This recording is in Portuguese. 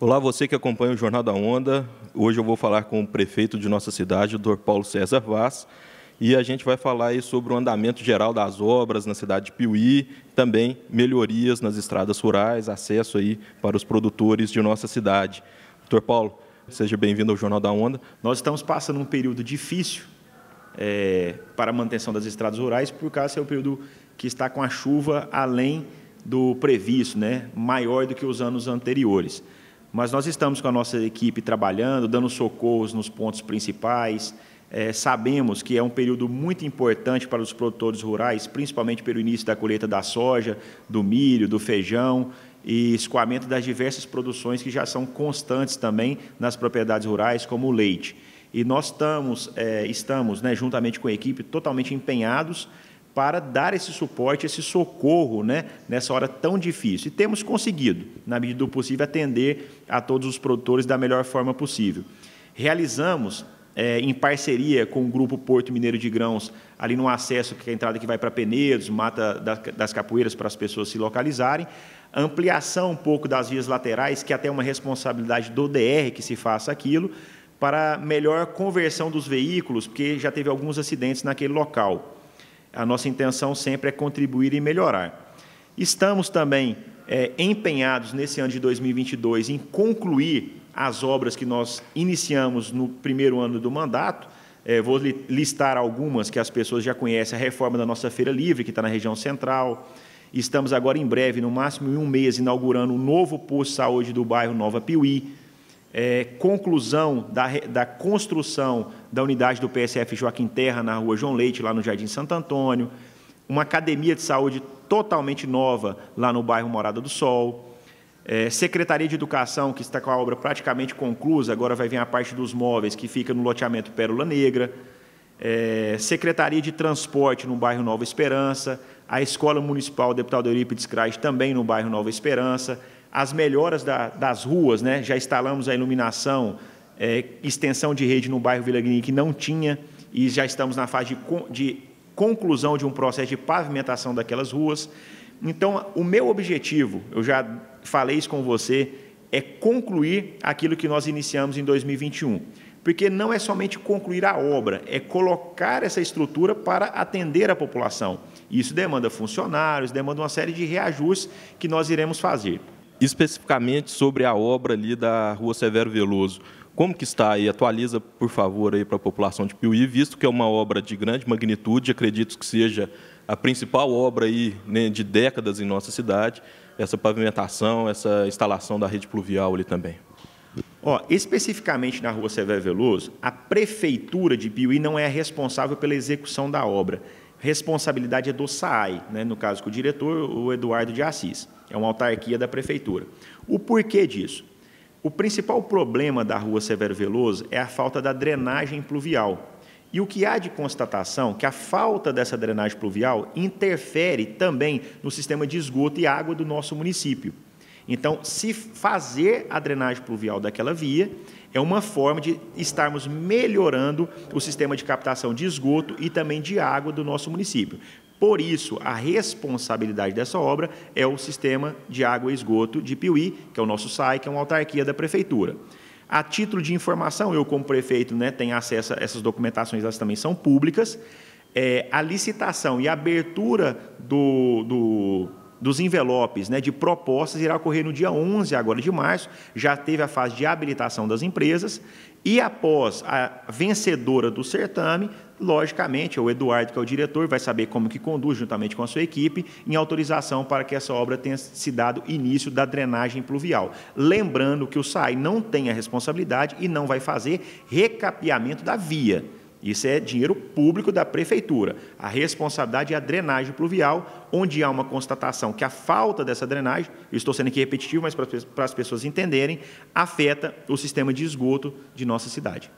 Olá, você que acompanha o Jornal da Onda. Hoje eu vou falar com o prefeito de nossa cidade, o Dr. Paulo César Vaz, e a gente vai falar sobre o andamento geral das obras na cidade de Piuí, também melhorias nas estradas rurais, acesso aí para os produtores de nossa cidade. Dr. Paulo, seja bem-vindo ao Jornal da Onda. Nós estamos passando um período difícil é, para a manutenção das estradas rurais, por causa é o período que está com a chuva além do previsto, né, maior do que os anos anteriores. Mas nós estamos com a nossa equipe trabalhando, dando socorros nos pontos principais. É, sabemos que é um período muito importante para os produtores rurais, principalmente pelo início da colheita da soja, do milho, do feijão e escoamento das diversas produções que já são constantes também nas propriedades rurais, como o leite. E nós estamos, é, estamos né, juntamente com a equipe, totalmente empenhados para dar esse suporte, esse socorro né, nessa hora tão difícil. E temos conseguido, na medida do possível, atender a todos os produtores da melhor forma possível. Realizamos, é, em parceria com o Grupo Porto Mineiro de Grãos, ali no acesso, que é a entrada que vai para Penedos, Mata das Capoeiras, para as pessoas se localizarem, ampliação um pouco das vias laterais, que é até é uma responsabilidade do DR que se faça aquilo, para melhor conversão dos veículos, porque já teve alguns acidentes naquele local a nossa intenção sempre é contribuir e melhorar. Estamos também é, empenhados nesse ano de 2022 em concluir as obras que nós iniciamos no primeiro ano do mandato. É, vou listar algumas que as pessoas já conhecem: a reforma da nossa Feira Livre, que está na região central. Estamos agora, em breve, no máximo em um mês, inaugurando o um novo posto de saúde do bairro Nova Piuí é, conclusão da, da construção da unidade do PSF Joaquim Terra na rua João Leite, lá no Jardim Santo Antônio, uma academia de saúde totalmente nova lá no bairro Morada do Sol, é, Secretaria de Educação, que está com a obra praticamente conclusa, agora vai vir a parte dos móveis, que fica no loteamento Pérola Negra, é, Secretaria de Transporte no bairro Nova Esperança, a Escola Municipal Deputado Eurípides Crais também no bairro Nova Esperança, as melhoras da, das ruas, né? já instalamos a iluminação, é, extensão de rede no bairro Vila Guinim, que não tinha, e já estamos na fase de, de conclusão de um processo de pavimentação daquelas ruas. Então, o meu objetivo, eu já falei isso com você, é concluir aquilo que nós iniciamos em 2021. Porque não é somente concluir a obra, é colocar essa estrutura para atender a população. Isso demanda funcionários, demanda uma série de reajustes que nós iremos fazer especificamente sobre a obra ali da Rua Severo Veloso. Como que está aí? Atualiza, por favor, aí para a população de Piuí, visto que é uma obra de grande magnitude, acredito que seja a principal obra aí, né, de décadas em nossa cidade, essa pavimentação, essa instalação da rede pluvial ali também. Ó, especificamente na Rua Severo Veloso, a Prefeitura de Piuí não é responsável pela execução da obra responsabilidade é do SAAI, né, no caso com o diretor, o Eduardo de Assis. É uma autarquia da prefeitura. O porquê disso? O principal problema da rua Severo Veloso é a falta da drenagem pluvial. E o que há de constatação é que a falta dessa drenagem pluvial interfere também no sistema de esgoto e água do nosso município. Então, se fazer a drenagem pluvial daquela via é uma forma de estarmos melhorando o sistema de captação de esgoto e também de água do nosso município. Por isso, a responsabilidade dessa obra é o sistema de água e esgoto de Piuí, que é o nosso SAI, que é uma autarquia da prefeitura. A título de informação, eu como prefeito né, tenho acesso a essas documentações, elas também são públicas. É, a licitação e a abertura do, do dos envelopes né, de propostas irá ocorrer no dia 11 agora de março, já teve a fase de habilitação das empresas, e após a vencedora do certame, logicamente, o Eduardo, que é o diretor, vai saber como que conduz, juntamente com a sua equipe, em autorização para que essa obra tenha se dado início da drenagem pluvial. Lembrando que o SAI não tem a responsabilidade e não vai fazer recapeamento da via. Isso é dinheiro público da prefeitura. A responsabilidade é a drenagem pluvial, onde há uma constatação que a falta dessa drenagem, eu estou sendo aqui repetitivo, mas para as pessoas entenderem, afeta o sistema de esgoto de nossa cidade.